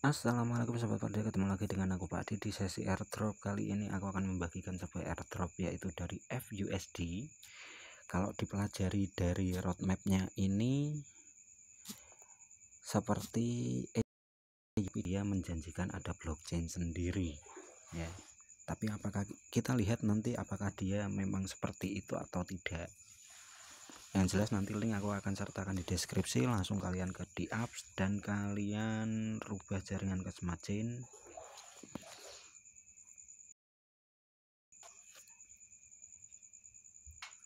Assalamualaikum sahabat pada ketemu lagi dengan aku Pak Adi di sesi airdrop kali ini aku akan membagikan sebuah airdrop yaitu dari FUSD kalau dipelajari dari roadmapnya ini seperti dia menjanjikan ada blockchain sendiri ya tapi apakah kita lihat nanti apakah dia memang seperti itu atau tidak yang jelas nanti link aku akan sertakan di deskripsi langsung kalian ke di apps dan kalian rubah jaringan ke smart chain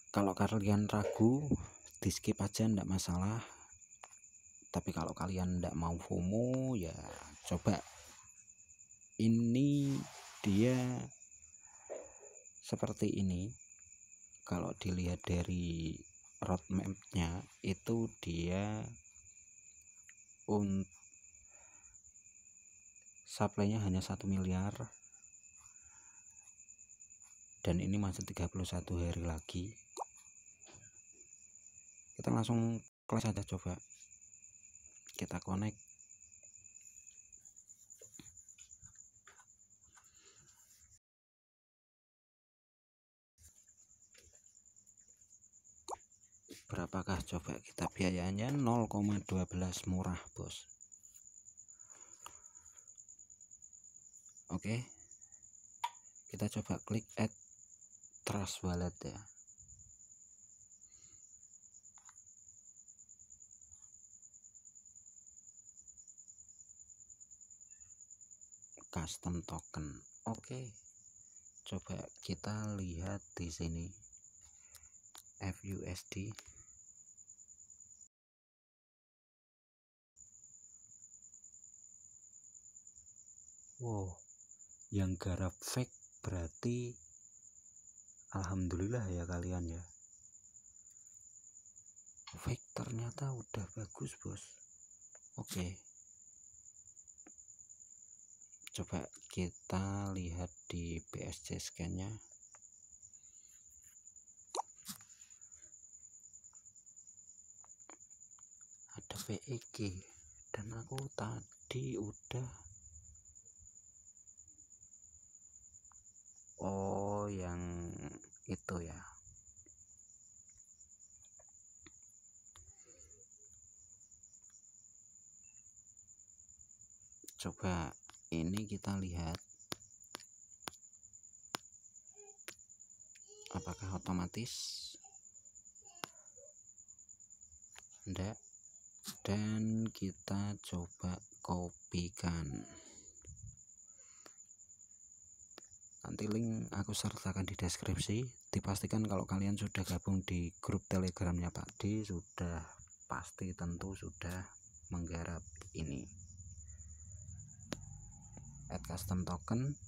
kalau kalian ragu di skip aja ndak masalah tapi kalau kalian ndak mau FOMO ya coba ini dia seperti ini kalau dilihat dari roadmapnya itu dia un supply-nya hanya satu miliar dan ini masih 31 hari lagi kita langsung kelas aja coba kita connect berapakah coba kita biayanya 0,12 murah bos oke kita coba klik add trust wallet ya custom token oke coba kita lihat di sini FUSD wow yang garap fake berarti alhamdulillah ya kalian ya fake ternyata udah bagus bos oke okay. coba kita lihat di psc scan-nya ada VEG dan aku tadi udah coba ini kita lihat apakah otomatis enggak dan kita coba kopikan nanti link aku sertakan di deskripsi dipastikan kalau kalian sudah gabung di grup telegramnya Pak D sudah pasti tentu sudah menggarap ini add custom token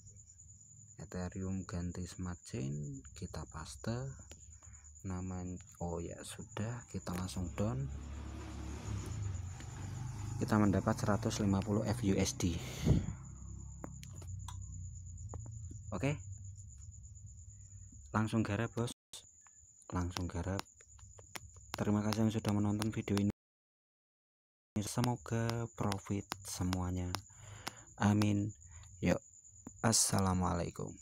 ethereum ganti smart chain kita paste namanya oh ya sudah kita langsung down kita mendapat 150 FUSD oke okay? langsung garap bos langsung garap terima kasih yang sudah menonton video ini semoga profit semuanya amin Yuk, assalamualaikum.